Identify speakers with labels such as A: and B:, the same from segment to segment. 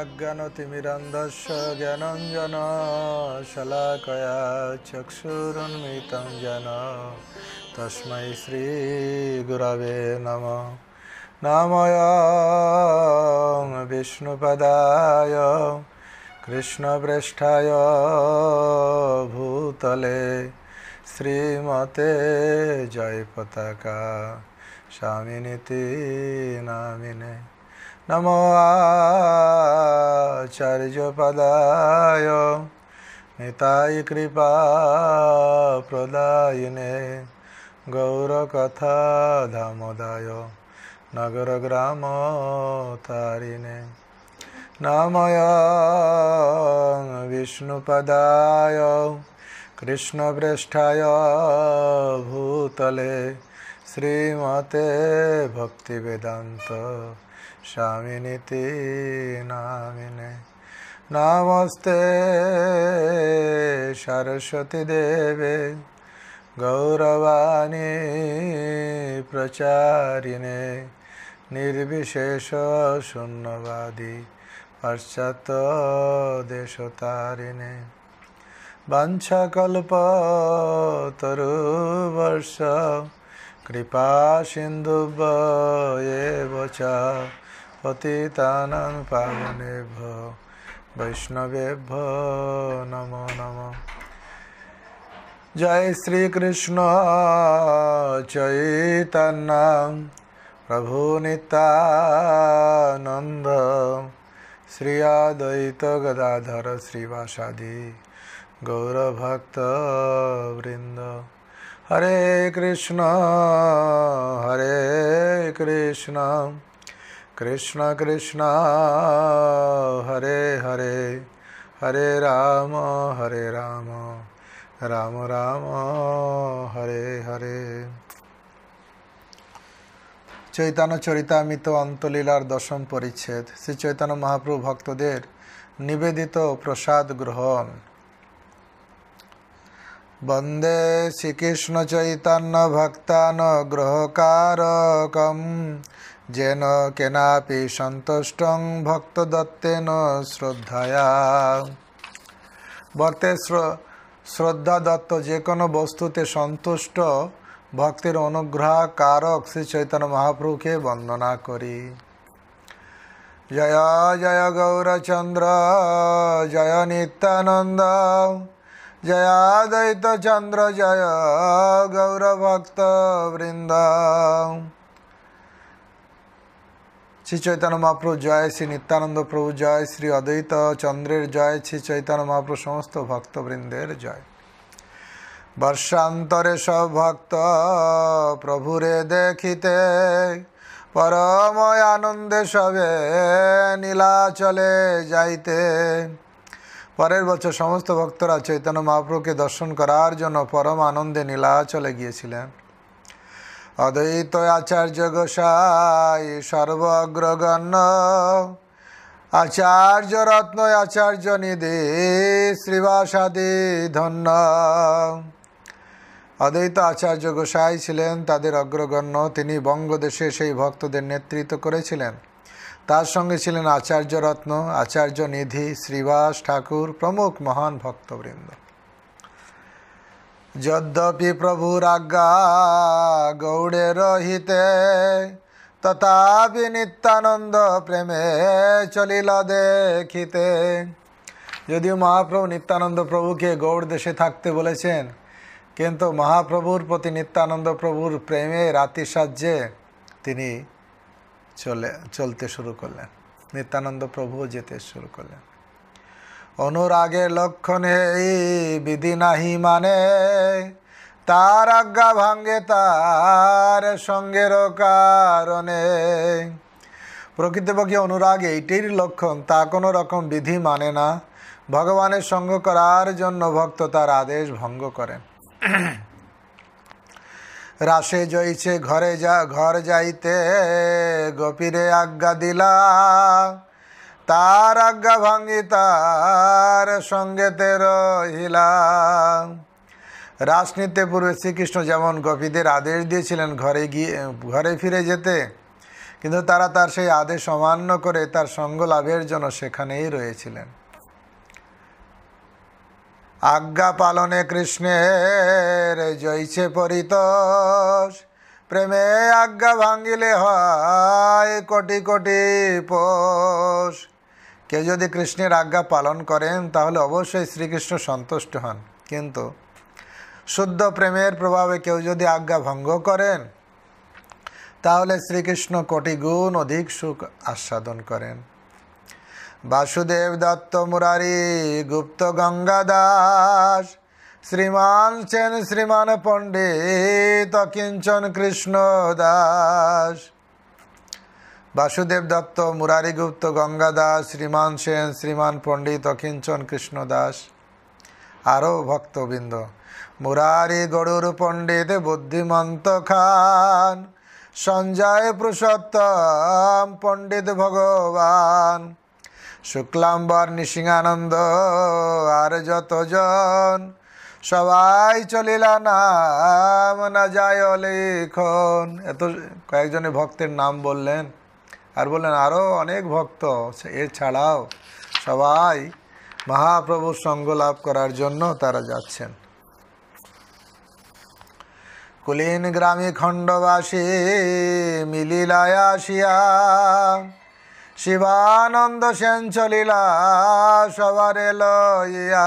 A: অজ্ঞানতিমিরন্ধস্য জ্ঞানঞ্জন শলাকয়া চক্ষুরুন্মিতং জন তস্মৈ শ্রীগুরবে নম নময়ং বিষ্ণুপদায় কৃষ্ণপৃষ্ঠায় ভূতলে শ্রীমতে জয় পতাকা নীতি নামিনী नमो आचार्यपदाय निताय कृपा प्रदायिने गौरकथा धामोदाय नगरग्रामतारिणे नमय विष्णुपदाय कृष्णप्रेष्ठाय भूतले श्रीमते भक्तिवेदान्त शामिनिति नामिने नमस्ते सरस्वतीदेवे गौरवाणी प्रचारिणे निर्विशेषशून्यवादी पश्चात्तदेशतारिणे वंशकल्पतरुवर्ष कृपासिन्धुव एव च पतितानां पावनेभ्यो वैष्णवेभ्यो नमो नमः जय श्री कृष्ण चैतन्य प्रभु नितानंद श्री अद्वैत गदाधर श्रीवासादि गौरभक्त वृंद हरे कृष्ण हरे कृष्ण কৃষ্ণ কৃষ্ণ হরে হরে হরে রাম হরে রাম রাম রাম হরে হরে চৈতন্য চরিতামিত অন্তলীলার দশম পরিচ্ছেদ শ্রী চৈতন্য মহাপ্রভু ভক্তদের নিবেদিত প্রসাদ গ্রহণ বন্দে শ্রীকৃষ্ণ চৈতন্য ভক্তানুগ্রহকারকম যেন কেনাপি সন্তুষ্ট ভক্ত দত্তেন শ্রদ্ধায়া ভক্তের শ্রদ্ধা দত্ত যে কোনো বস্তুতে সন্তুষ্ট ভক্তের অনুগ্রহ কারক শ্রী চৈতন্য মহাপ্রভুকে বন্দনা করি জয় জয় গৌরচন্দ্র জয় নিত্যানন্দ জয়াদৈত চন্দ্র জয় গৌরভক্ত বৃন্দ শ্রী চৈতন্য মহাপ্রভু জয় শ্রী নিত্যানন্দ প্রভু জয় শ্রী অদ্বৈত চন্দ্রের জয় শ্রী চৈতন্য মহাপ্রভু সমস্ত ভক্তবৃন্দের জয় বর্ষান্তরে সব ভক্ত প্রভুরে দেখিতে পরময় আনন্দে সবে নীলা চলে যাইতে পরের বছর সমস্ত ভক্তরা চৈতন্য মহাপ্রভুকে দর্শন করার জন্য পরম আনন্দে নীলা চলে গিয়েছিলেন অদ্বৈত আচার্য গোসাই সর্বগ্রগণ্য আচার্য রত্ন আচার্য নিধি শ্রীবাসাদি ধন্য অদ্বৈত আচার্য গোসাই ছিলেন তাদের অগ্রগণ্য তিনি বঙ্গদেশে সেই ভক্তদের নেতৃত্ব করেছিলেন তার সঙ্গে ছিলেন আচার্য রত্ন আচার্য নিধি শ্রীবাস ঠাকুর প্রমুখ মহান ভক্তবৃন্দ যদ্যপি প্রভুর আজ্ঞা গৌড়ে রহিতে তথাপি নিত্যানন্দ প্রেমে চলিল দেখিতে যদিও মহাপ্রভু নিত্যানন্দ প্রভুকে গৌড় দেশে থাকতে বলেছেন কিন্তু মহাপ্রভুর প্রতি নিত্যানন্দ প্রভুর প্রেমে রাতি সাহায্যে তিনি চলে চলতে শুরু করলেন নিত্যানন্দ প্রভুও যেতে শুরু করলেন অনুরাগের লক্ষণে এই বিধি নাহি মানে তার আজ্ঞা ভাঙ্গে তার সঙ্গের কারণে প্রকৃতপক্ষে অনুরাগ এইটির লক্ষণ তা কোনো রকম বিধি মানে না ভগবানের সঙ্গ করার জন্য ভক্ত তার আদেশ ভঙ্গ করেন রাসে জয়ছে ঘরে যা ঘর যাইতে গোপীরে আজ্ঞা দিলা তার আজ্ঞা ভাঙ্গি তার সঙ্গেতে রহিলাম রাজনীতিতে পূর্বে শ্রীকৃষ্ণ যেমন গোপীদের আদেশ দিয়েছিলেন ঘরে গিয়ে ঘরে ফিরে যেতে কিন্তু তারা তার সেই আদেশ অমান্য করে তার সঙ্গ লাভের জন্য সেখানেই রয়েছিলেন আজ্ঞা পালনে কৃষ্ণের জয়ছে পরিতোষ প্রেমে আজ্ঞা ভাঙ্গিলে হয় কোটি কোটি পোষ কেউ যদি কৃষ্ণের আজ্ঞা পালন করেন তাহলে অবশ্যই শ্রীকৃষ্ণ সন্তুষ্ট হন কিন্তু শুদ্ধ প্রেমের প্রভাবে কেউ যদি আজ্ঞা ভঙ্গ করেন তাহলে শ্রীকৃষ্ণ কোটি গুণ অধিক সুখ আস্বাদন করেন বাসুদেব দত্ত মুরারি গুপ্ত গঙ্গা দাস শ্রীমান সেন শ্রীমান পণ্ডিত কিঞ্চন কৃষ্ণ দাস বাসুদেব দত্ত মুরারিগুপ্ত গঙ্গা দাস শ্রীমান সেন শ্রীমান পণ্ডিত অকিঞ্চন কৃষ্ণ দাস আরও ভক্তবৃন্দ মুরারি গরুর পণ্ডিত বুদ্ধিমন্ত খান সঞ্জয় পুরুষোত্তম পণ্ডিত ভগবান শুক্লাম্বর নৃসিংহানন্দ আর যতজন সবাই চলিলা নাম না যায় অলিখন এত কয়েকজনে ভক্তের নাম বললেন আর বললেন আরও অনেক ভক্ত এছাড়াও সবাই মহাপ্রভুর সঙ্গ লাভ করার জন্য তারা যাচ্ছেন কুলীন গ্রামে খণ্ডবাসী মিলিলায় আসিয়া শিবানন্দ সেন চলিলা সবারে লইয়া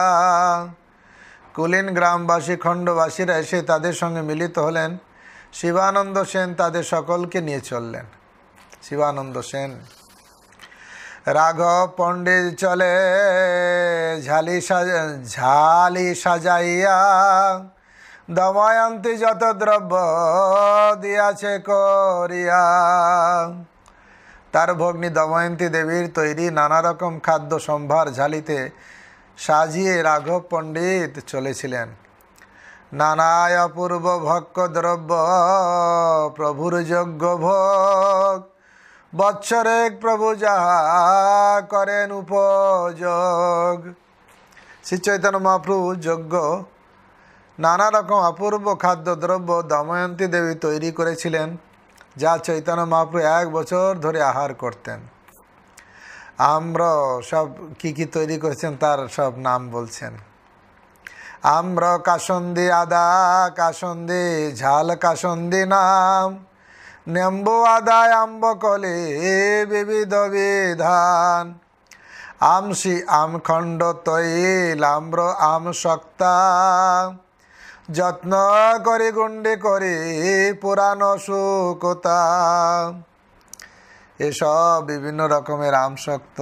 A: কুলীন গ্রামবাসী খণ্ডবাসীরা এসে তাদের সঙ্গে মিলিত হলেন শিবানন্দ সেন তাদের সকলকে নিয়ে চললেন শিবানন্দ সেন রাঘব পণ্ডিত চলে ঝালি সাজা ঝালি সাজাইয়া দময়ন্তী যত দ্রব্য দিয়াছে করিয়া তার ভগ্নী দময়ন্তী দেবীর তৈরি নানা রকম খাদ্য সম্ভার ঝালিতে সাজিয়ে রাঘব পণ্ডিত চলেছিলেন নানায় অপূর্ব ভক্ত দ্রব্য প্রভুর যজ্ঞ ভোগ বৎসরেক প্রভু যাহা করেন উপযোগ শ্রী চৈতন্য মহাপ্রভু যজ্ঞ নানা রকম অপূর্ব দ্রব্য দময়ন্তী দেবী তৈরি করেছিলেন যা চৈতন্য মহাপ্রভু এক বছর ধরে আহার করতেন আম্র সব কি কি তৈরি করেছেন তার সব নাম বলছেন আম্র কাসন্দি আদা কাসন্দি ঝাল কাসন্দি নাম নেম্ব আদায় আম্ব কলে বিবিধ বিধান আমসি আমখণ্ড তৈল আম্র আম সক্তা যত্ন করে গুন্ডে করে পুরান শুকতা এসব বিভিন্ন রকমের আম শক্ত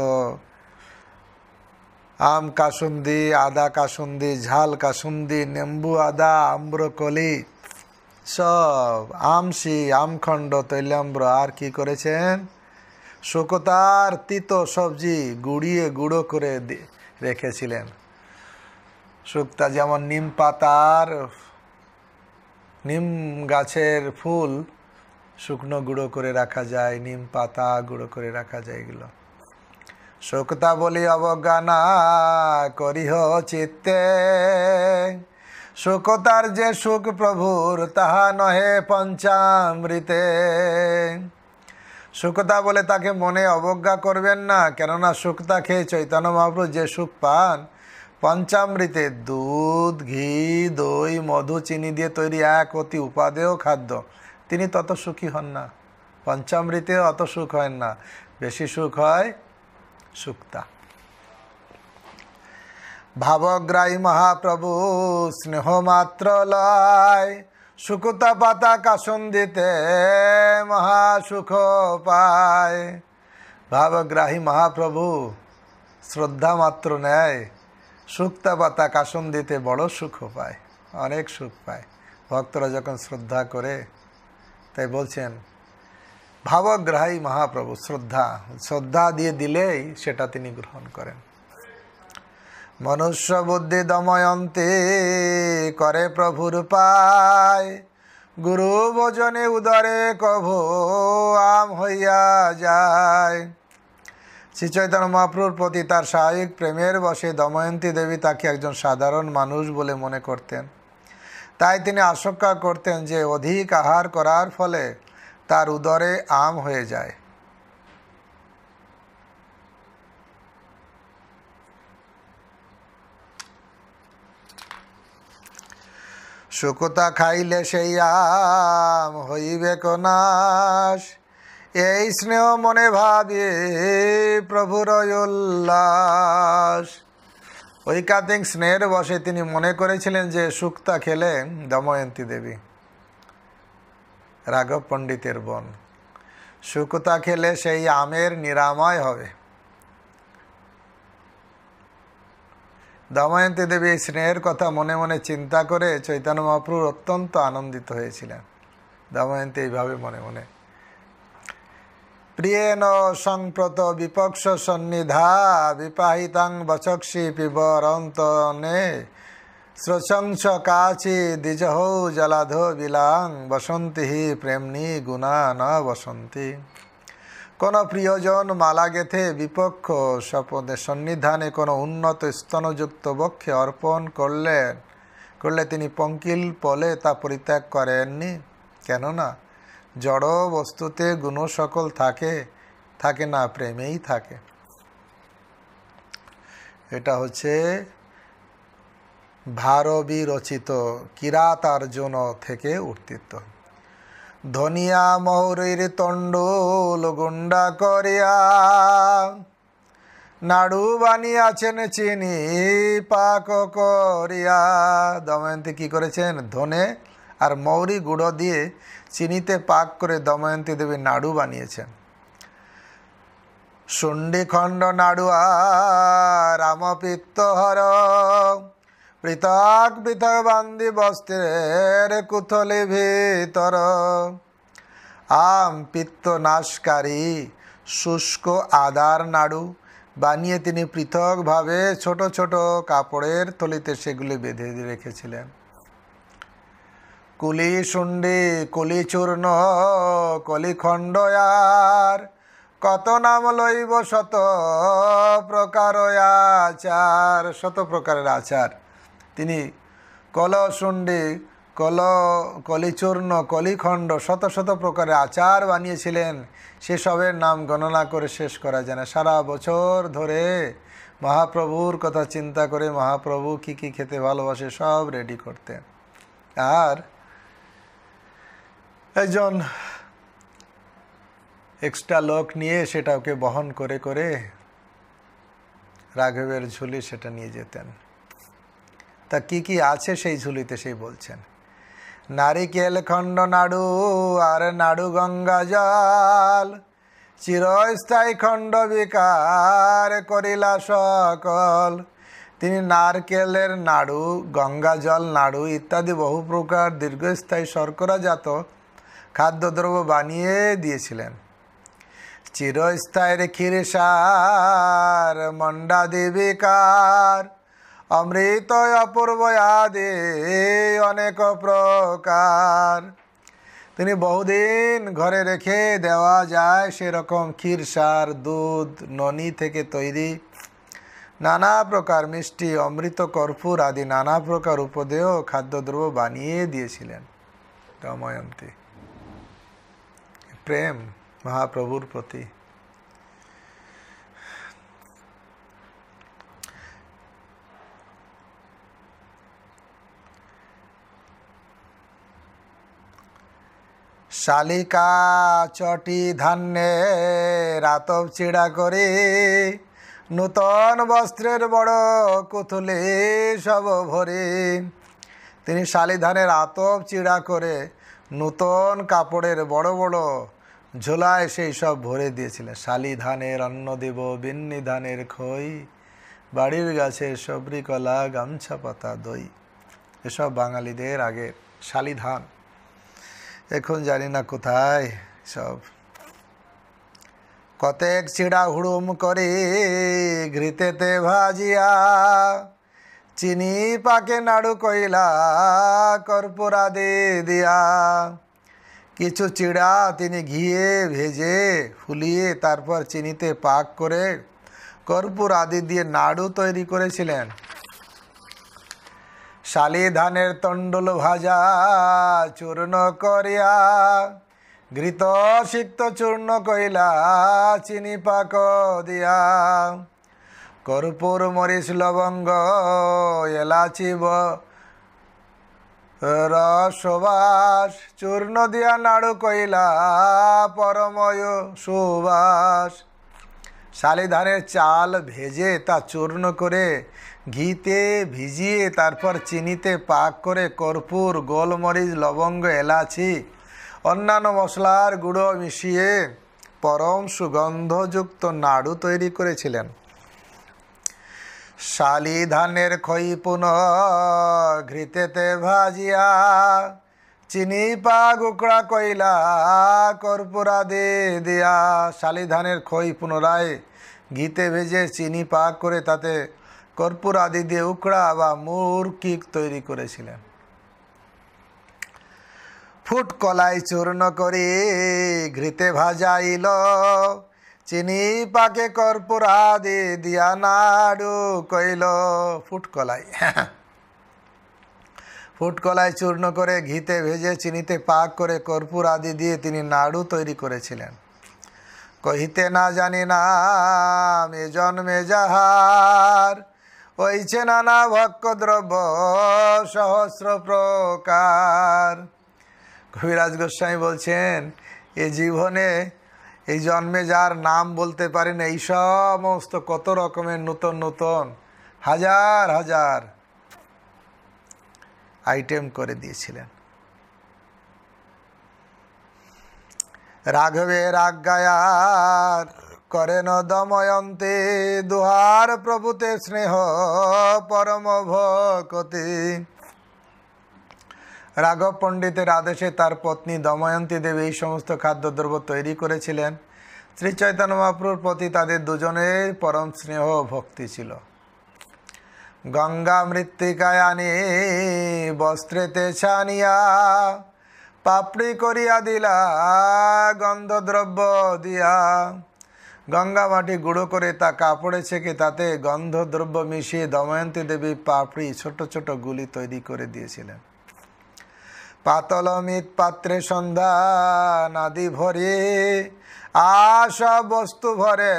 A: আম কাসুন্দি আদা কাসুন্দি ঝাল কাসুন্দি নেম্বু আদা কলি সব আমসি আমখণ্ড তৈলাম্র আর কি করেছেন শুকতার তিত সবজি গুড়িয়ে গুঁড়ো করে রেখেছিলেন শুক্তা যেমন নিম পাতার নিম গাছের ফুল শুকনো গুঁড়ো করে রাখা যায় নিম পাতা গুঁড়ো করে রাখা যায় এগুলো শোকতা বলি অবজ্ঞানা করিহ চিত্তে সুখতার যে সুখ প্রভুর তাহা নহে পঞ্চামৃতে সুখতা বলে তাকে মনে অবজ্ঞা করবেন না কেননা সুখতা খেয়ে চৈতন্য মহাপ্রভু যে সুখ পান পঞ্চামৃতে দুধ ঘি দই মধু চিনি দিয়ে তৈরি এক অতি উপাদেয় খাদ্য তিনি তত সুখী হন না পঞ্চামৃতে অত সুখ হয় না বেশি সুখ হয় সুক্তা ভাবগ্রাই মহাপ্রভু স্নেহমাত্র লয় সুকুতা পাতা কাসন দিতে মহাসুখ পায় ভাবগ্রাহী মহাপ্রভু শ্রদ্ধা মাত্র নেয় সুক্তা পাতা কাসন দিতে বড় সুখ পায় অনেক সুখ পায় ভক্তরা যখন শ্রদ্ধা করে তাই বলছেন ভাবগ্রাহী মহাপ্রভু শ্রদ্ধা শ্রদ্ধা দিয়ে দিলেই সেটা তিনি গ্রহণ করেন মনুষ্য বুদ্ধি দময়ন্তে করে প্রভুর পায় গুরু ভোজনে উদরে কভো আম হইয়া যায় চৈতন্য মহাপ্রুর প্রতি তার স্বাভাবিক প্রেমের বসে দময়ন্তী দেবী তাকে একজন সাধারণ মানুষ বলে মনে করতেন তাই তিনি আশঙ্কা করতেন যে অধিক আহার করার ফলে তার উদরে আম হয়ে যায় শুকুতা খাইলে সেই আম হইবে কনাশ এই স্নেহ মনে ভাবে প্রভুর উল্লাস ঐকাতিং স্নেহের বসে তিনি মনে করেছিলেন যে শুক্তা খেলে দময়ন্তী দেবী রাঘব পণ্ডিতের বোন শুকতা খেলে সেই আমের নিরাময় হবে দময়ন্তী দেবী এই স্নেহের কথা মনে মনে চিন্তা করে চৈতন্য মহাপ্রুর অত্যন্ত আনন্দিত হয়েছিলেন দময়ন্তী এইভাবে মনে মনে প্রিয়েন সংপ্রত বিপক্ষ সন্নিধা বিপাহিতাং বচক্ষি পিবরন্তনে শ্রশংস কাচি দ্বিজহ জলাধ বিলাং বসন্তী প্রেমনি গুণা ন বসন্তী কোনো প্রিয়জন মালা গেথে বিপক্ষ স্বপদে সন্নিধানে কোনো উন্নত স্তনযুক্ত বক্ষে অর্পণ করলেন করলে তিনি পঙ্কিল পলে তা পরিত্যাগ করেননি কেননা জড় বস্তুতে গুণ সকল থাকে থাকে না প্রেমেই থাকে এটা হচ্ছে ভারবি রচিত কিরাত আর্জুন থেকে উত্তীর্ণ ধনিয়া মহরের তণ্ডুল গুন্ডা করিয়া নাড়ু বানিয়াছেন চিনি পাক করিয়া দময়ন্তী কি করেছেন ধনে আর মৌরি গুঁড়ো দিয়ে চিনিতে পাক করে দময়ন্তী দেবী নাড়ু বানিয়েছেন শুণ্ডিখণ্ড নাড়ুয়া রামপিত্ত হর পৃথক পৃথক বান্দি বস্ত্রের কুথলি ভিতর আম পিত্ত নাশকারী শুষ্ক আদার নাড়ু বানিয়ে তিনি পৃথকভাবে ছোট ছোট কাপড়ের থলিতে সেগুলি বেঁধে রেখেছিলেন কুলি শুন্ডি কুলি চূর্ণ খণ্ড আর কত নাম লইব শত প্রকার আচার শত প্রকারের আচার তিনি কলশুণ্ডে কল কলিচূর্ণ কলিখণ্ড শত শত প্রকারে আচার বানিয়েছিলেন সেসবের নাম গণনা করে শেষ করা যায় না সারা বছর ধরে মহাপ্রভুর কথা চিন্তা করে মহাপ্রভু কি কি খেতে ভালোবাসে সব রেডি করতেন আর একজন এক্সট্রা লোক নিয়ে সেটা ওকে বহন করে করে রাঘবের ঝুলি সেটা নিয়ে যেতেন তা কি কি আছে সেই ঝুলিতে সেই বলছেন নারিকেল খণ্ড নাড়ু আর নাড়ু গঙ্গা জল চিরস্থায়ী খণ্ড বিকার করিলা সকল তিনি নারকেলের নাড়ু গঙ্গা জল নাড়ু ইত্যাদি বহু প্রকার দীর্ঘস্থায়ী শর্করাজাত খাদ্যদ্রব্য বানিয়ে দিয়েছিলেন চিরস্থায়ীর ক্ষীরসার মন্ডা দেবিকার অমৃত অপূর্ব আদে অনেক প্রকার তিনি বহুদিন ঘরে রেখে দেওয়া যায় সেরকম ক্ষীরসার দুধ ননি থেকে তৈরি নানা প্রকার মিষ্টি অমৃত কর্পূর আদি নানা প্রকার উপদেয় খাদ্যদ্রব্য বানিয়ে দিয়েছিলেন দময়ন্তী প্রেম মহাপ্রভুর প্রতি শালিকা চটি ধান্যে রাতব ছিড়া করে নূতন বস্ত্রের বড় কুথুলি সব ভরে তিনি শালিধানের আতপ চিড়া করে নূতন কাপড়ের বড় বড় ঝোলায় সেই সব ভরে দিয়েছিলেন শালিধানের অন্ন দেব বিন্নি ধানের খই বাড়ির গাছের সবরিকলা গামছা পাতা দই এসব বাঙালিদের আগের শালিধান এখন জানি না কোথায় সব কতেক চিড়া হুড়ুম করে ঘৃতেতে ভাজিয়া চিনি পাকে নাড়ু কইলা কর্পূরা দে দিয়া কিছু চিড়া তিনি ঘিয়ে ভেজে ফুলিয়ে তারপর চিনিতে পাক করে কর্পূর আদি দিয়ে নাড়ু তৈরি করেছিলেন শালি ধানের তণ্ডল ভাজা চূর্ণ করিয়া গৃত সিক্ত চূর্ণ কইলা চিনি পাক দিয়া কর্পুর মরিচ লবঙ্গ এলাচি রসবাস চূর্ণ দিয়া নাড়ু কইলা পরময় সুবাস শালিধানের চাল ভেজে তা চূর্ণ করে ঘিতে ভিজিয়ে তারপর চিনিতে পাক করে কর্পূর গোলমরিচ লবঙ্গ এলাচি অন্যান্য মশলার গুঁড়ো মিশিয়ে পরম সুগন্ধযুক্ত নাড়ু তৈরি করেছিলেন শালি ধানের খই পুনঃ ঘৃতেতে ভাজিয়া চিনি পা গুকড়া কইলা কর্পূরা দে দিয়া শালি ধানের খই পুনরায় ঘিতে ভেজে চিনি পাক করে তাতে কর্পূর আদি দিয়ে উকড়া বা কিক তৈরি করেছিলেন ফুট কলাই চূর্ণ করে ঘৃতে ভাজাইল চিনি পাকে কর্পূর আদি দিয়া নাড়ু কইল ফুট কলাই ফুট কলাই চূর্ণ করে ঘিতে ভেজে চিনিতে পাক করে কর্পূর আদি দিয়ে তিনি নাড়ু তৈরি করেছিলেন কহিতে না জানি না মেজন জন্মে যাহার হয়েছে নানা দ্রব্য সহস্র প্রকার কবিরাজ গোস্বামী বলছেন এ জীবনে এই জন্মে যার নাম বলতে পারেন এই সমস্ত কত রকমের নতুন নতুন হাজার হাজার আইটেম করে দিয়েছিলেন রাঘবে রাগ করেন দময়ন্তে দুহার প্রভুতে স্নেহ পরম ভকতি রাঘব পণ্ডিতের আদেশে তার পত্নী দময়ন্তী দেবী এই সমস্ত খাদ্যদ্রব্য তৈরি করেছিলেন শ্রী চৈতন্য মহাপ্রুর প্রতি তাদের দুজনের পরম স্নেহ ভক্তি ছিল গঙ্গা মৃত্তিকায় আনি বস্ত্রেতে ছানিয়া পাপড়ি করিয়া দিলা গন্ধদ্রব্য দিয়া গঙ্গা মাটি গুঁড়ো করে তা কাপড়ে ছেঁকে তাতে গন্ধদ্রব্য মিশিয়ে দময়ন্তী দেবী পাপড়ি ছোট ছোট গুলি তৈরি করে দিয়েছিলেন পাতল মিত পাত্রে সন্ধ্যা নাদি ভরে আশা বস্তু ভরে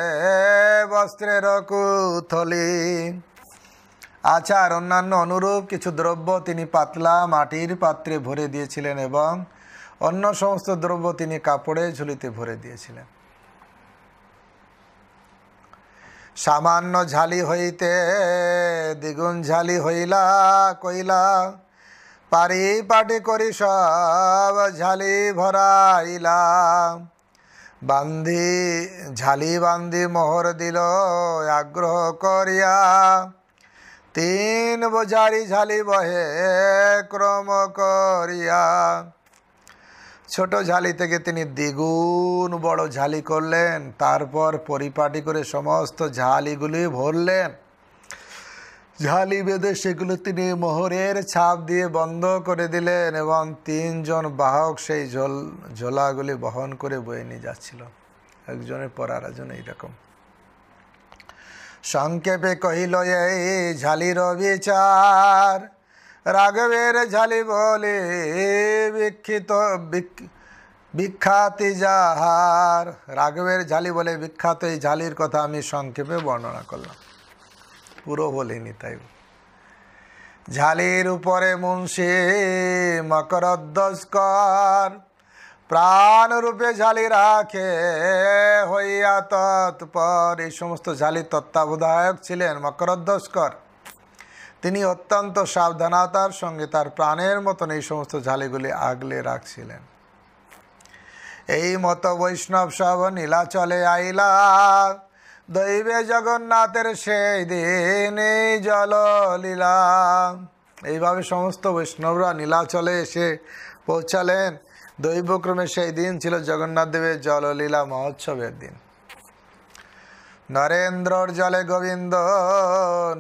A: বস্ত্রের কুথলি আচার অন্যান্য অনুরূপ কিছু দ্রব্য তিনি পাতলা মাটির পাত্রে ভরে দিয়েছিলেন এবং অন্য সমস্ত দ্রব্য তিনি কাপড়ে ঝুলিতে ভরে দিয়েছিলেন সামান্য ঝালি হইতে দ্বিগুণ ঝালি হইলা কইলা পারি পাটি করি সব ঝালি ভরাইলা বান্ধি ঝালি বান্ধি মোহর দিল আগ্রহ করিয়া তিন বোঝারি ঝালি বহে ক্রম করিয়া ছোট ঝালি থেকে তিনি দ্বিগুণ বড় ঝালি করলেন তারপর পরিপাটি করে সমস্ত ঝালিগুলি ভরলেন ঝালি বেঁধে সেগুলো তিনি মোহরের ছাপ দিয়ে বন্ধ করে দিলেন এবং তিনজন বাহক সেই ঝোল ঝোলাগুলি বহন করে বয়ে নিয়ে যাচ্ছিল একজনের পর আর একজন এইরকম সংক্ষেপে কহিল এই ঝালির বিচার রাঘবের ঝালি বলে বিক্ষিত বিখ্যাতি যাহার রাঘবের ঝালি বলে বিখ্যাত এই ঝালির কথা আমি সংক্ষেপে বর্ণনা করলাম পুরো বলিনি তাই ঝালির উপরে মুন্সি মকরদ্দস্কর প্রাণরূপে ঝালি রাখে হইয়া তৎপর এই সমস্ত ঝালি তত্ত্বাবধায়ক ছিলেন মকরদ্দস্কর তিনি অত্যন্ত সাবধানতার সঙ্গে তার প্রাণের মতন এই সমস্ত ঝালিগুলি আগলে রাখছিলেন এই মত বৈষ্ণব সব নীলাচলে আইলা দৈবে জগন্নাথের সেই দিন জল লীলা এইভাবে সমস্ত বৈষ্ণবরা নীলাচলে এসে পৌঁছালেন দৈবক্রমে সেই দিন ছিল জগন্নাথ দেবের জললীলা মহোৎসবের দিন নরেন্দ্রর জলে গোবিন্দ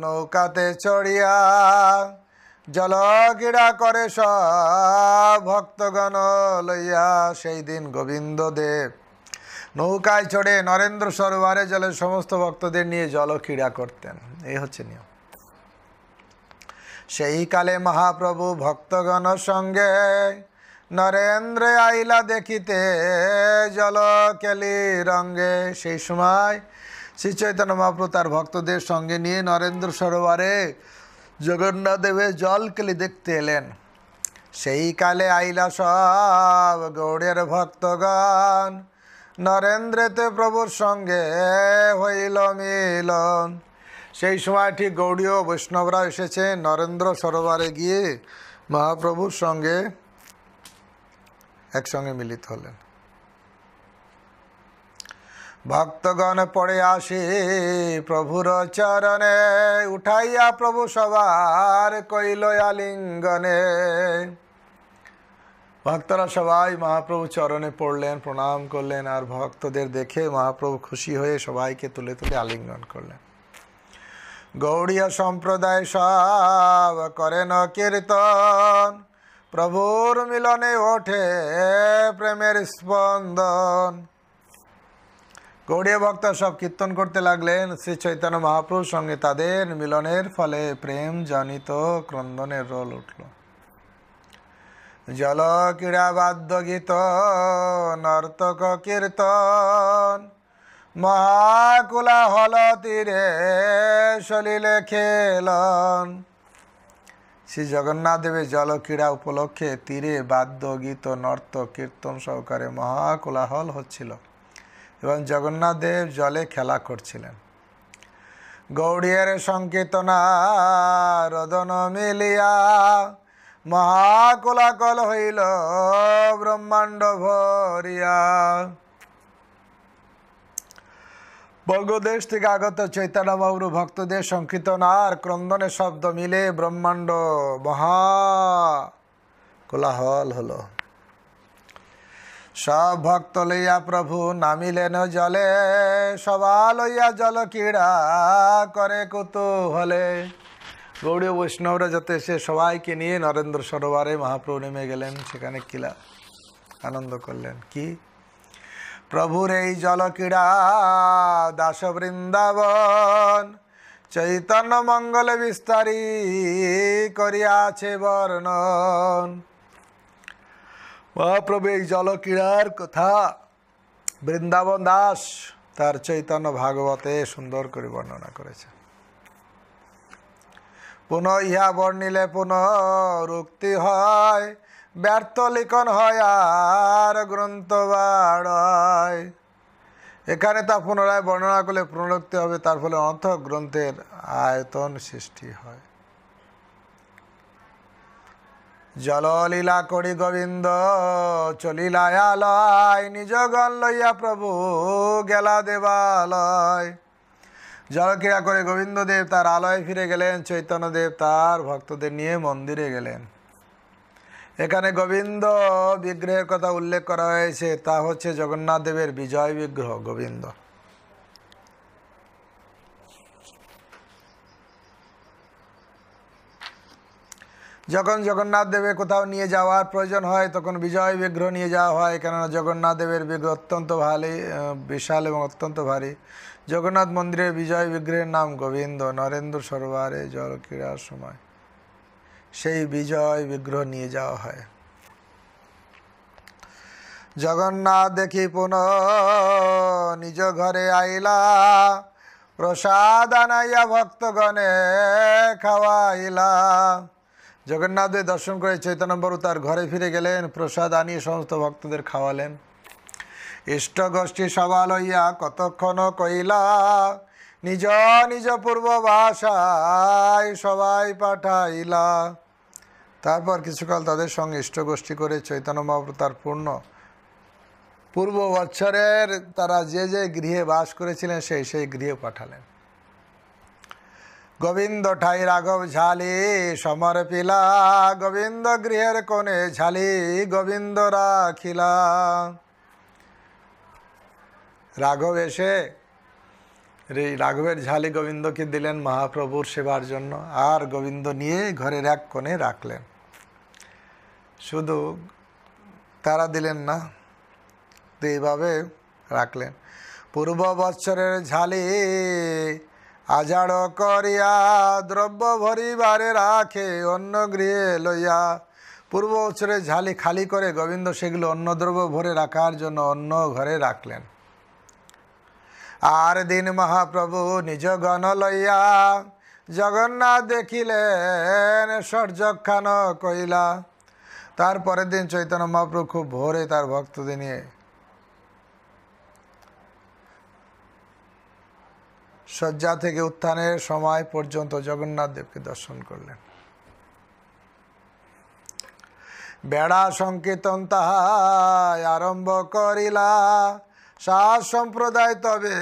A: নৌকাতে চড়িয়া জলক্রীড়া করে সব ভক্তগণ লইয়া সেই দিন গোবিন্দ দেব নৌকায় চড়ে নরেন্দ্র সরোবরে জলে সমস্ত ভক্তদের নিয়ে ক্রীড়া করতেন এই হচ্ছে নিয়ম সেই কালে মহাপ্রভু ভক্তগণ সঙ্গে নরেন্দ্রে আইলা দেখিতে জল কেলি রঙ্গে সেই সময় শ্রী চৈতন্য মহাপ্রু তার ভক্তদের সঙ্গে নিয়ে নরেন্দ্র সরোবরে জগন্নাথদেবের জলকেলি দেখতে এলেন সেই কালে আইলা সব গৌড়ের ভক্তগণ নরেন্দ্রেতে প্রভুর সঙ্গে হইল মিলন সেই সময় ঠিক গৌড়ীয় বৈষ্ণবরা এসেছে নরেন্দ্র সরোবরে গিয়ে মহাপ্রভুর সঙ্গে একসঙ্গে মিলিত হলেন ভক্তগণ পড়ে আসে প্রভুর চরণে উঠাইয়া প্রভু সবার কইল আলিঙ্গনে ভক্তরা সবাই মহাপ্রভু চরণে পড়লেন প্রণাম করলেন আর ভক্তদের দেখে মহাপ্রভু খুশি হয়ে সবাইকে তুলে তুলে আলিঙ্গন করলেন গৌড়ীয় সম্প্রদায় সব করেন কীর্তন প্রভুর মিলনে ওঠে প্রেমের স্পন্দন গৌড়ীয় ভক্ত সব কীর্তন করতে লাগলেন শ্রী চৈতন্য মহাপ্রভুর সঙ্গে তাদের মিলনের ফলে প্রেম জনিত ক্রন্দনের রোল উঠল জল ক্রীড়াবাদ্য গীত নর্তক কীর্তন মহাকুলা হল তীরে সলিলে খেলন শ্রী জগন্নাথ দেবের জলক্রীড়া উপলক্ষে তীরে বাদ্য গীত নর্ত কীর্তন সহকারে মহাকোলাহল হচ্ছিল এবং জগন্নাথদেব জলে খেলা করছিলেন গৌড়িয়ার সংকীর্তনা রদন মিলিয়া মহাকোলাকল হইল ব্রহ্মাণ্ড ভরিয়া বঙ্গদেশ থেকে আগত চৈতন্য বাবুর ভক্তদের সংকীর্তন আর ক্রন্দনের শব্দ মিলে ব্রহ্মাণ্ড মহা কোলাহল হলো সব ভক্ত লইয়া প্রভু নামিলেন জলে সবা লইয়া জল কীড়া করে হলে গৌড়ীয় বৈষ্ণবরা যাতে সে সবাইকে নিয়ে নরেন্দ্র সরোবরে মহাপ্রভু নেমে গেলেন সেখানে কিলা আনন্দ করলেন কি প্রভুর এই জলক্রীড়া দাস বৃন্দাবন চৈতন্য মঙ্গলে বিস্তারী করিয়াছে বর্ণন মহাপ্রভু এই জলক্রীড়ার কথা বৃন্দাবন দাস তার চৈতন্য ভাগবতে সুন্দর করে বর্ণনা করেছে পুনঃ ইহা বর্ণিলে পুনরুক্তি হয় ব্যর্থ লিখন হয় আর গ্রন্থ বাড়য় এখানে তা পুনরায় বর্ণনা করলে পুনরুক্তি হবে তার ফলে অর্থ গ্রন্থের আয়তন সৃষ্টি হয় জললীলা করি গোবিন্দ চলিলায়ালয় নিজ গণ লইয়া প্রভু গেলা দেবালয় জলক্রিয়া করে গোবিন্দ দেব তার আলয় ফিরে গেলেন চৈতন্যদেব তার ভক্তদের নিয়ে মন্দিরে গেলেন এখানে গোবিন্দ বিগ্রহের কথা উল্লেখ করা হয়েছে তা হচ্ছে জগন্নাথ দেবের বিজয় বিগ্রহ গোবিন্দ যখন জগন্নাথ দেবের কোথাও নিয়ে যাওয়ার প্রয়োজন হয় তখন বিজয় বিগ্রহ নিয়ে যাওয়া হয় কেননা জগন্নাথ দেবের বিগ্রহ অত্যন্ত ভালো বিশাল এবং অত্যন্ত ভারী জগন্নাথ মন্দিরের বিজয় বিগ্রহের নাম গোবিন্দ নরেন্দ্র সরোবরে জল ক্রীড়ার সময় সেই বিজয় বিগ্রহ নিয়ে যাওয়া হয় জগন্নাথ দেখি পুনঃ নিজ ঘরে আইলা প্রসাদ আনাইয়া ভক্তগণে খাওয়াইলা জগন্নাথদের দর্শন করে চৈতন্যম্বরু তার ঘরে ফিরে গেলেন প্রসাদ আনিয়ে সমস্ত ভক্তদের খাওয়ালেন ইষ্ট গোষ্ঠী সভা লইয়া কতক্ষণ কইলা নিজ নিজ পূর্ব ভাষায় সবাই পাঠাইলা তারপর কিছুকাল তাদের সঙ্গে ইষ্টগোষ্ঠী করে চৈতন্য তার পূর্ণ পূর্ব বৎসরের তারা যে যে গৃহে বাস করেছিলেন সেই সেই গৃহে পাঠালেন গোবিন্দ ঠাই রাঘব ঝালি সমর পিলা গোবিন্দ গৃহের কোণে ঝালি গোবিন্দ রাখিলা রাঘব এসে রাঘবের ঝালি গোবিন্দকে দিলেন মহাপ্রভুর সেবার জন্য আর গোবিন্দ নিয়ে ঘরের এক কোণে রাখলেন শুধু তারা দিলেন না তো এইভাবে রাখলেন পূর্ব বৎসরের ঝালি আজাড় করিয়া দ্রব্য ভরিবারে রাখে অন্য গৃহে লইয়া পূর্ব বছরে ঝালি খালি করে গোবিন্দ সেগুলো অন্য দ্রব্য ভরে রাখার জন্য অন্য ঘরে রাখলেন আর দিন মহাপ্রভু নিজ গণ লইয়া জগন্নাথ দেখিলেন সর্যক্ষান কইলা তারপরের দিন চৈতন্য মহাপ্রভু খুব ভোরে তার ভক্তদের নিয়ে শয্যা থেকে উত্থানের সময় পর্যন্ত জগন্নাথ দেবকে দর্শন করলেন বেড়া সংকেতন তাহায় আরম্ভ করিলা সাত সম্প্রদায় তবে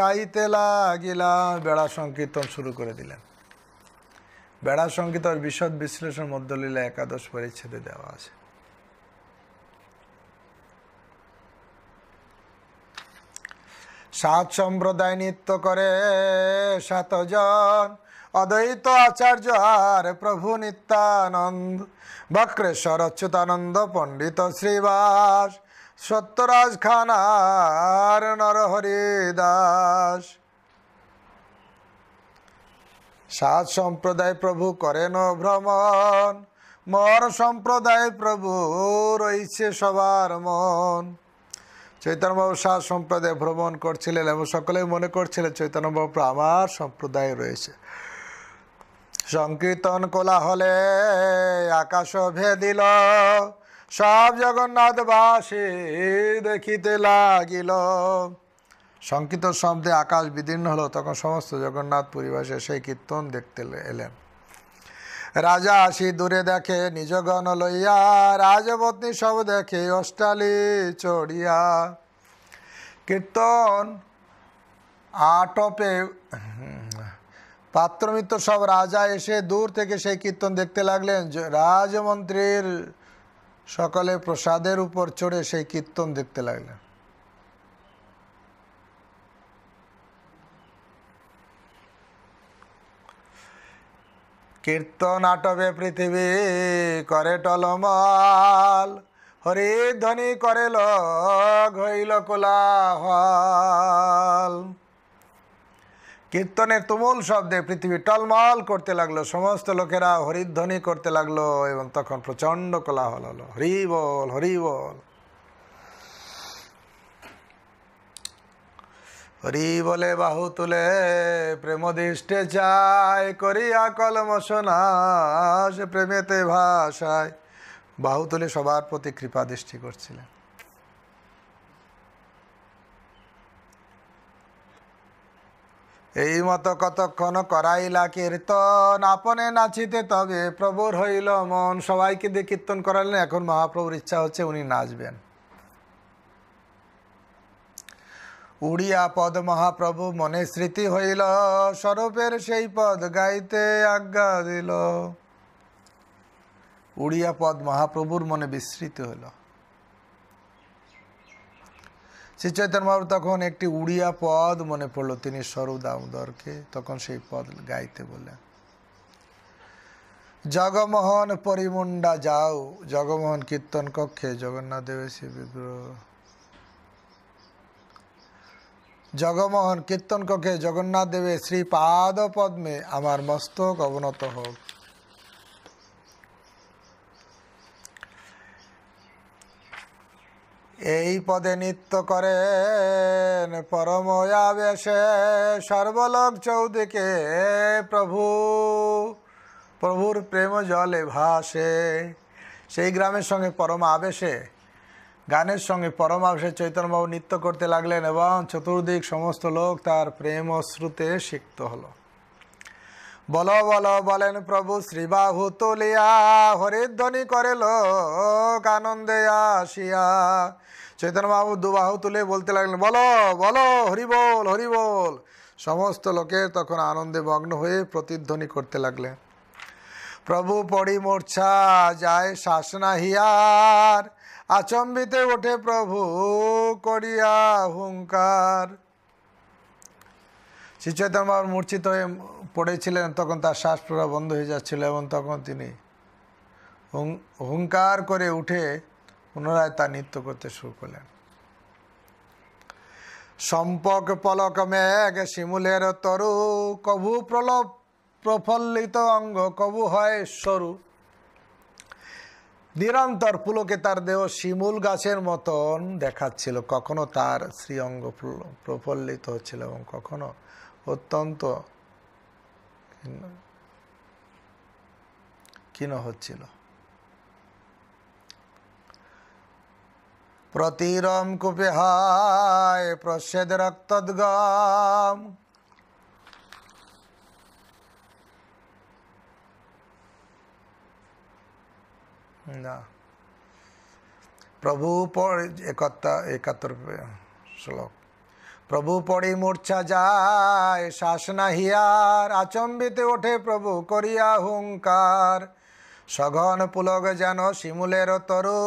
A: গাইতে লাগিলা বেড়া সংকীর্তন শুরু করে দিলেন বেড়া সংকীর্তন বিশদ বিশ্লেষণ মধ্যলীলা একাদশ পরিচ্ছেদে দেওয়া আছে সাত সম্প্রদায় নিত্য করে সাতজন অদ্বৈত আচার্য আর প্রভু নিত্যানন্দ বক্রেশ্বর অচ্যুতানন্দ পণ্ডিত শ্রীবাস সত্যরাজ খান আর নরহরি দাস সাত সম্প্রদায় প্রভু করেন ভ্রমণ মর সম্প্রদায় প্রভু রয়েছে সবার মন চৈতন্যবাবু শাহ সম্প্রদায় ভ্রমণ করছিলেন এবং সকলেই মনে করছিলেন চৈতন্যবাবু আমার সম্প্রদায় রয়েছে সংকীর্তন কোলা হলে আকাশ ভেদিল সব জগন্নাথবাসী দেখিতে লাগিল সংকীর্তন শব্দে আকাশ বিদীর্ণ হলো তখন সমস্ত জগন্নাথ পরিবেশে সেই কীর্তন দেখতে এলেন রাজা আসি দূরে দেখে নিজ গণ লইয়া রাজপত্নী সব দেখে অষ্টালি চড়িয়া কীর্তন আটপে পাত্রমিত্র সব রাজা এসে দূর থেকে সেই কীর্তন দেখতে লাগলেন রাজমন্ত্রীর সকলে প্রসাদের উপর চড়ে সেই কীর্তন দেখতে লাগলেন কীর্তনাটবে পৃথিবী করে টলমল হরি ধ্বনি করে লোক হইল কোলাহল কীর্তনের তুমুল শব্দে পৃথিবী টলমল করতে লাগলো সমস্ত লোকেরা হরিধ্বনি করতে লাগলো এবং তখন প্রচণ্ড কোলাহল হলো হরি বল হরি বল হরি বলে বাহু তুলে প্রেম দৃষ্টে চায় করিয়া কলম সে প্রেমেতে ভাষায় বাহু তুলে সবার প্রতি কৃপা দৃষ্টি করছিলেন এই মতো কতক্ষণ করাইলা কীর্তন আপনে নাচিতে তবে প্রবর হইল মন সবাইকে দিয়ে কীর্তন করালেন এখন মহাপ্রভুর ইচ্ছা হচ্ছে উনি নাচবেন উড়িয়া পদ মহাপ্রভু মনে স্মৃতি হইল স্বরূপের সেই পদ গাইতে আজ্ঞা দিল উড়িয়া পদ মহাপ্রভুর মনে বিস্মৃত হইল শ্রী চৈতন্যবাবু তখন একটি উড়িয়া পদ মনে পড়ল তিনি সরু দামদরকে তখন সেই পদ গাইতে বলে জগমোহন পরিমুন্ডা যাও জগমোহন কীর্তন কক্ষে জগন্নাথ দেবের শ্রী বিগ্রহ জগমোহন কীর্তন কক্ষে জগন্নাথ দেবের শ্রী পাদ পদ্মে আমার মস্তক অবনত হোক এই পদে নিত্য করেন বেশে সর্বলোক চৌদিকে প্রভু প্রভুর প্রেম জলে ভাসে সেই গ্রামের সঙ্গে পরম আবেশে গানের সঙ্গে পরমাংশে চৈতন্যবাবু নৃত্য করতে লাগলেন এবং চতুর্দিক সমস্ত লোক তার প্রেম শ্রুতে সিক্ত হল বল বল বলেন প্রভু শ্রীবাহু তুলিয়া হরিধ্বনি করে লোক আনন্দে আসিয়া চৈতন্যবাবু দুবাহু তুলে বলতে লাগলেন বলো বলো হরিবোল হরিবোল সমস্ত লোকে তখন আনন্দে মগ্ন হয়ে প্রতিধ্বনি করতে লাগলেন প্রভু পরিমূর্ছা যায় শাসনা হিয়ার আচম্বিতে ওঠে প্রভু করিয়া হুঙ্কার শ্রীচৈতন্যবাবু মূর্ছিত হয়ে পড়েছিলেন তখন তার শ্বাস প্রভাব বন্ধ হয়ে যাচ্ছিল এবং তখন তিনি হুঙ্কার করে উঠে পুনরায় তা নৃত্য করতে শুরু করলেন সম্পক পলক মেঘ শিমুলের তরু কভু প্রলব প্রফুল্লিত অঙ্গ কভু হয় স্বরূপ নিরন্তর পুলকে তার দেহ শিমুল গাছের মতন দেখাচ্ছিল কখনো তার শ্রীঅঙ্গ প্রফুল্লিত হচ্ছিল এবং কখনো অত্যন্ত ক্ষীণ হচ্ছিল প্রতিরম কুপে হায় প্রসেদ রক্তদ্গম না প্রভু পড়ে একতা একাত্তর শ্লোক প্রভু পড়ি মূর্ছা যায় শ্বাস না হিয়ার আচম্বিতে ওঠে প্রভু করিয়া হুঙ্কার সঘন পুলক যেন শিমুলের তরু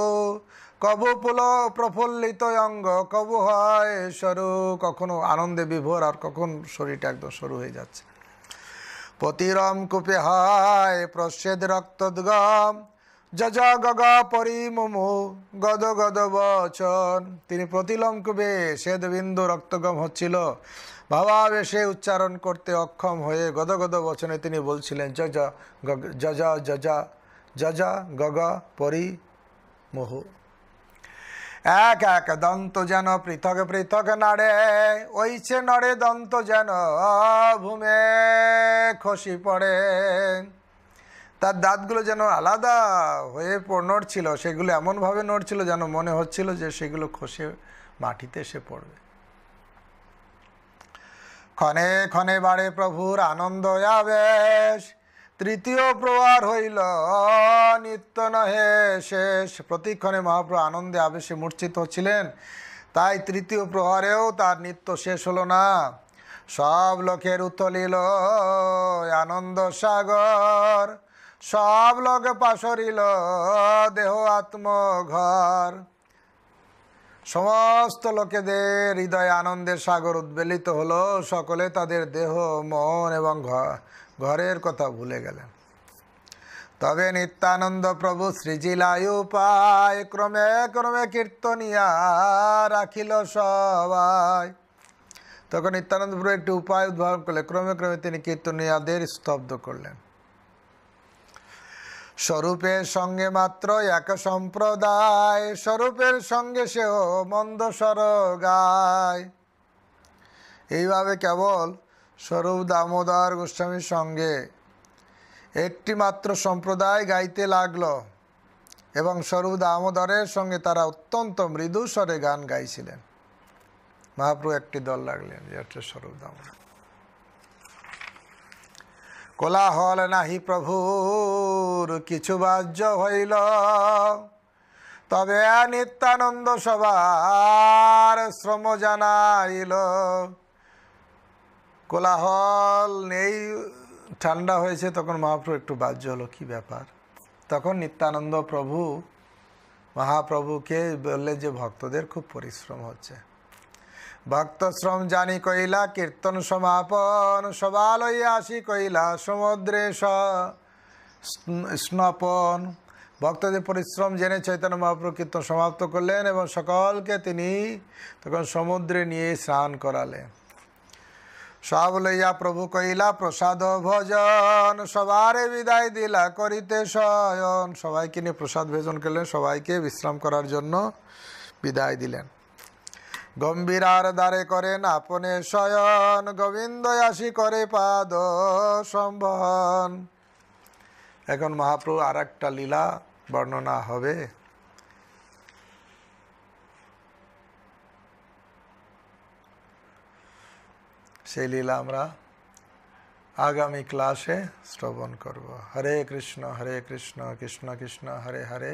A: কবু পুল প্রফুল্লিত অঙ্গ কবু হয় সরু কখনো আনন্দে বিভোর আর কখন শরীরটা একদম সরু হয়ে যাচ্ছে প্রতিরম কূপে হয় প্রসেদ রক্তোদ্গম যজা গগা পরি মোমো গদ গদ বচন তিনি প্রতিলঙ্কবে শ্বেতবিন্দু রক্তগম হচ্ছিল ভাবাবেশে উচ্চারণ করতে অক্ষম হয়ে গদগদ বচনে তিনি বলছিলেন যজা যজা যজা যজা গগা পরি মোহ এক এক দন্ত যেন পৃথক পৃথক নাড়ে ওইছে নড়ে দন্ত যেন ভূমে খসি পড়ে তার দাঁতগুলো যেন আলাদা হয়ে নড়ছিল সেগুলো এমনভাবে নড়ছিল যেন মনে হচ্ছিল যে সেগুলো খসে মাটিতে এসে পড়বে ক্ষণে ক্ষণে বাড়ে প্রভুর আনন্দ আবেশ তৃতীয় প্রহার হইল নিত্য নহে শেষ প্রতিক্ষণে মহাপ্রভু আনন্দে আবেশে মূর্ছিত হচ্ছিলেন তাই তৃতীয় প্রহারেও তার নিত্য শেষ হলো না সব লোকের উত্তলিল আনন্দ সাগর সব লোক পাশরিল দেহ আত্মঘর সমস্ত লোকেদের হৃদয় আনন্দের সাগর উদ্বেলিত হলো সকলে তাদের দেহ মন এবং ঘরের কথা ভুলে গেলেন তবে নিত্যানন্দ প্রভু শ্রীজিলায়ু পায় ক্রমে ক্রমে কীর্তনিয়া রাখিল সবাই তখন নিত্যানন্দ প্রভু একটি উপায় উদ্ভাবন করলে ক্রমে ক্রমে তিনি কীর্তনিয়াদের স্তব্ধ করলেন স্বরূপের সঙ্গে মাত্র এক সম্প্রদায় স্বরূপের সঙ্গে সেও মন্দ সরগায় এইভাবে কেবল স্বরূপ দামোদর গোস্বামীর সঙ্গে একটি মাত্র সম্প্রদায় গাইতে লাগল এবং স্বরূপ দামোদরের সঙ্গে তারা অত্যন্ত মৃদু স্বরে গান গাইছিলেন মহাপ্রভু একটি দল লাগলেন হচ্ছে স্বরূপ দামোদর কোলাহল নাহি প্রভুর কিছু বাহ্য হইল তবে নিত্যানন্দ সবার শ্রম জানাইল কোলাহল নেই ঠান্ডা হয়েছে তখন মহাপ্রভু একটু বাহ্য হলো কী ব্যাপার তখন নিত্যানন্দ প্রভু মহাপ্রভুকে বললেন যে ভক্তদের খুব পরিশ্রম হচ্ছে ভক্তশ্রম জানি কইলা কীর্তন সমাপন সবা লইয়া আসি কইলা সমুদ্রে স্নপন ভক্তদের পরিশ্রম জেনে চৈতন্য মহাপ্রভু কীর্তন সমাপ্ত করলেন এবং সকলকে তিনি তখন সমুদ্রে নিয়ে স্নান করালেন সব লইয়া প্রভু কইলা প্রসাদ ভজন সবারে বিদায় দিলা করিতে শয়ন সবাইকে নিয়ে প্রসাদ ভোজন করলেন সবাইকে বিশ্রাম করার জন্য বিদায় দিলেন গম্ভীরার দ্বারে করেন আপনে শয়ন গোবিন্দ আসি করে পাদ সম্বহন এখন মহাপ্রভু আর একটা লীলা বর্ণনা হবে সেই লীলা আমরা আগামী ক্লাসে শ্রবণ করব হরে কৃষ্ণ হরে কৃষ্ণ কৃষ্ণ কৃষ্ণ হরে হরে